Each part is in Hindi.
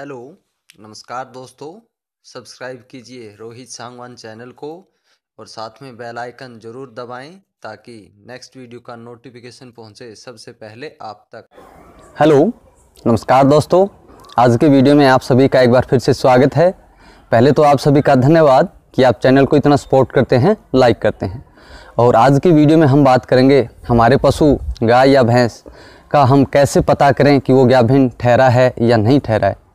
हेलो नमस्कार दोस्तों सब्सक्राइब कीजिए रोहित सांगवान चैनल को और साथ में बेल आइकन ज़रूर दबाएं ताकि नेक्स्ट वीडियो का नोटिफिकेशन पहुंचे सबसे पहले आप तक हेलो नमस्कार दोस्तों आज के वीडियो में आप सभी का एक बार फिर से स्वागत है पहले तो आप सभी का धन्यवाद कि आप चैनल को इतना सपोर्ट करते हैं लाइक करते हैं और आज की वीडियो में हम बात करेंगे हमारे पशु गाय या भैंस का हम कैसे पता करें कि वो गाभिन ठहरा है या नहीं ठहरा है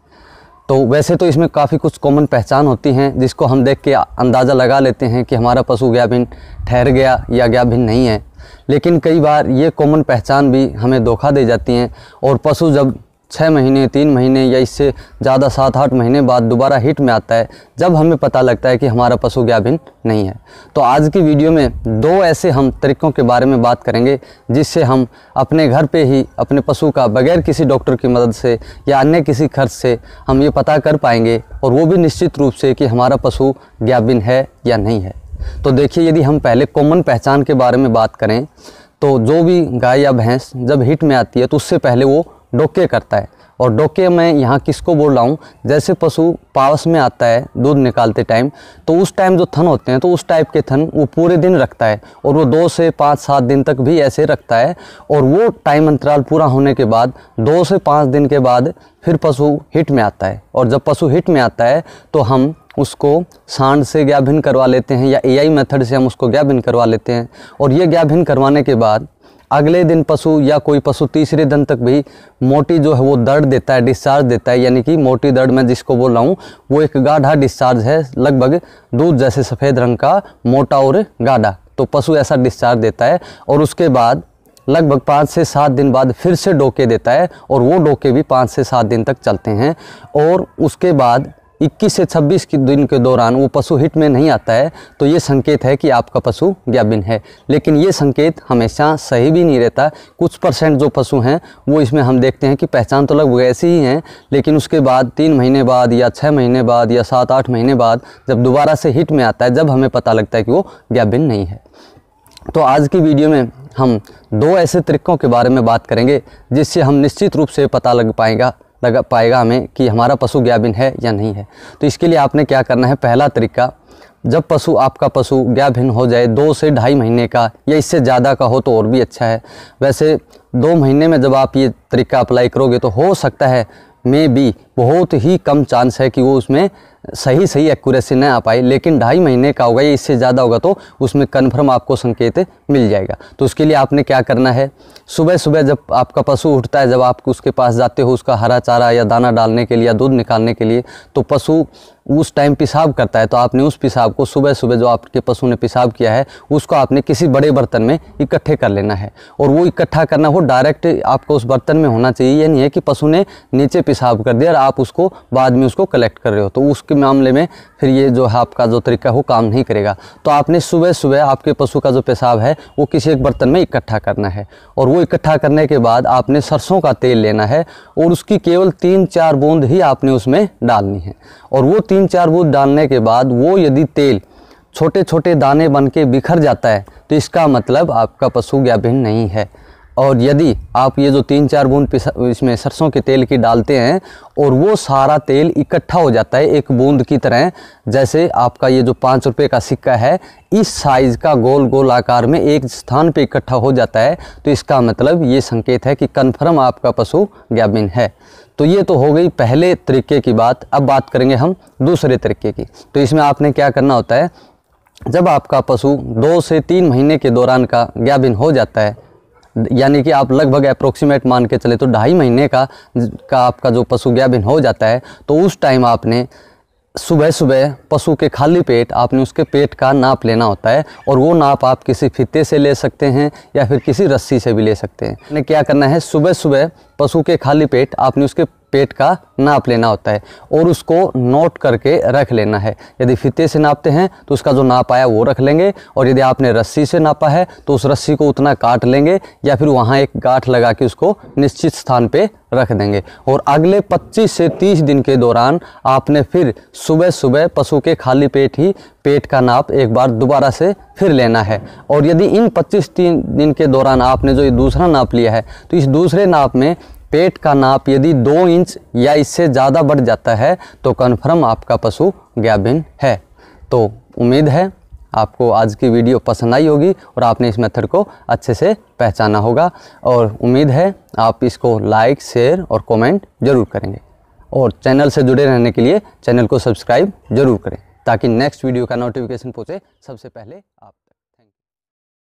तो वैसे तो इसमें काफ़ी कुछ कॉमन पहचान होती हैं जिसको हम देख के अंदाज़ा लगा लेते हैं कि हमारा पशु गाभिन ठहर गया या गाभिन नहीं है लेकिन कई बार ये कॉमन पहचान भी हमें धोखा दे जाती हैं और पशु जब छः महीने तीन महीने या इससे ज़्यादा सात आठ महीने बाद दोबारा हिट में आता है जब हमें पता लगता है कि हमारा पशु गाभिन नहीं है तो आज की वीडियो में दो ऐसे हम तरीक़ों के बारे में बात करेंगे जिससे हम अपने घर पे ही अपने पशु का बगैर किसी डॉक्टर की मदद से या अन्य किसी खर्च से हम ये पता कर पाएंगे और वो भी निश्चित रूप से कि हमारा पशु गाभिन है या नहीं है तो देखिए यदि हम पहले कॉमन पहचान के बारे में बात करें तो जो भी गाय या भैंस जब हिट में आती है तो उससे पहले वो डोके करता है और डोके मैं यहाँ किसको बोल रहा हूँ जैसे पशु पावस में आता है दूध निकालते टाइम तो उस टाइम जो थन होते हैं तो उस टाइप के थन वो पूरे दिन रखता है और वो दो से पाँच सात दिन तक भी ऐसे रखता है और वो टाइम अंतराल पूरा होने के बाद दो से पाँच दिन के बाद फिर पशु हिट में आता है और जब पशु हिट में आता है तो हम उसको सांड से ग्याभिन करवा लेते हैं या एआई मेथड से हम उसको ग्याभिन करवा लेते हैं और ये ग्याभिन करवाने के बाद अगले दिन पशु या कोई पशु तीसरे दिन तक भी मोटी जो है वो दर्द देता है डिस्चार्ज देता है यानी कि मोटी दर्द मैं जिसको बोल रहा हूँ वो एक गाढ़ा डिस्चार्ज है लगभग दूध जैसे सफ़ेद रंग का मोटा और गाढ़ा तो पशु ऐसा डिस्चार्ज देता है और उसके बाद लगभग पाँच से सात दिन बाद फिर से डोके देता है और वो डोके भी पाँच से सात दिन तक चलते हैं और उसके बाद 21 से 26 के दिन के दौरान वो पशु हिट में नहीं आता है तो ये संकेत है कि आपका पशु गाभिन है लेकिन ये संकेत हमेशा सही भी नहीं रहता कुछ परसेंट जो पशु हैं वो इसमें हम देखते हैं कि पहचान तो लगभग ऐसी ही हैं लेकिन उसके बाद तीन महीने बाद या छः महीने बाद या सात आठ महीने बाद जब दोबारा से हिट में आता है जब हमें पता लगता है कि वो गाभिन नहीं है तो आज की वीडियो में हम दो ऐसे तरीक़ों के बारे में बात करेंगे जिससे हम निश्चित रूप से पता लग पाएगा लगा पाएगा हमें कि हमारा पशु गाभिन है या नहीं है तो इसके लिए आपने क्या करना है पहला तरीका जब पशु आपका पशु गाभिन हो जाए दो से ढाई महीने का या इससे ज़्यादा का हो तो और भी अच्छा है वैसे दो महीने में जब आप ये तरीका अप्लाई करोगे तो हो सकता है मे बी बहुत ही कम चांस है कि वो उसमें सही सही एक्यूरेसी ना आ पाई लेकिन ढाई महीने का होगा या इससे ज़्यादा होगा तो उसमें कन्फर्म आपको संकेत मिल जाएगा तो उसके लिए आपने क्या करना है सुबह सुबह जब आपका पशु उठता है जब आप उसके पास जाते हो उसका हरा चारा या दाना डालने के लिए या दूध निकालने के लिए तो पशु उस टाइम पेशाब करता है तो आपने उस पेशाब को सुबह सुबह जो आपके पशु ने पेशाब किया है उसको आपने किसी बड़े बर्तन में इकट्ठे कर लेना है और वो इकट्ठा करना हो डायरेक्ट आपको उस बर्तन में होना चाहिए यह नहीं है कि पशु ने नीचे पेशाब कर दिया और आप उसको बाद में उसको कलेक्ट कर रहे हो तो उसके मामले में फिर ये जो है आपका जो तरीका है वो काम नहीं करेगा तो आपने सुबह सुबह आपके पशु का जो पेशाब है वो किसी एक बर्तन में इकट्ठा करना है और वो इकट्ठा करने के बाद आपने सरसों का तेल लेना है और उसकी केवल तीन चार बूंद ही आपने उसमें डालनी है और वो तीन चार बूंद डालने के बाद वो यदि तेल छोटे छोटे दाने बन के बिखर जाता है तो इसका मतलब आपका पशु गाभिन नहीं है और यदि आप ये जो तीन चार बूंद इसमें सरसों के तेल की डालते हैं और वो सारा तेल इकट्ठा हो जाता है एक बूंद की तरह जैसे आपका ये जो पाँच रुपये का सिक्का है इस साइज़ का गोल गोल आकार में एक स्थान पे इकट्ठा हो जाता है तो इसका मतलब ये संकेत है कि कन्फर्म आपका पशु गैबिन है तो ये तो हो गई पहले तरीके की बात अब बात करेंगे हम दूसरे तरीके की तो इसमें आपने क्या करना होता है जब आपका पशु दो से तीन महीने के दौरान का गैबिन हो जाता है यानी कि आप लगभग अप्रोक्सीमेट मान के चले तो ढाई महीने का का आपका जो पशु ज्ञापन हो जाता है तो उस टाइम आपने सुबह सुबह पशु के खाली पेट आपने उसके पेट का नाप लेना होता है और वो नाप आप किसी फीते से ले सकते हैं या फिर किसी रस्सी से भी ले सकते हैं क्या करना है सुबह सुबह पशु के खाली पेट आपने उसके पेट का नाप लेना होता है और उसको नोट करके रख लेना है यदि फिते से नापते हैं तो उसका जो नाप आया वो रख लेंगे और यदि आपने रस्सी से नापा है तो उस रस्सी को उतना काट लेंगे या फिर वहाँ एक गाठ लगा के उसको निश्चित स्थान पर रख देंगे और अगले 25 से 30 दिन के दौरान आपने फिर सुबह सुबह पशु के खाली पेट ही पेट का नाप एक बार दोबारा से फिर लेना है और यदि इन 25 तीन दिन के दौरान आपने जो ये दूसरा नाप लिया है तो इस दूसरे नाप में पेट का नाप यदि दो इंच या इससे ज़्यादा बढ़ जाता है तो कन्फर्म आपका पशु गैबिन है तो उम्मीद है आपको आज की वीडियो पसंद आई होगी और आपने इस मेथड को अच्छे से पहचाना होगा और उम्मीद है आप इसको लाइक शेयर और कमेंट जरूर करेंगे और चैनल से जुड़े रहने के लिए चैनल को सब्सक्राइब जरूर करें ताकि नेक्स्ट वीडियो का नोटिफिकेशन पहुँचे सबसे पहले आप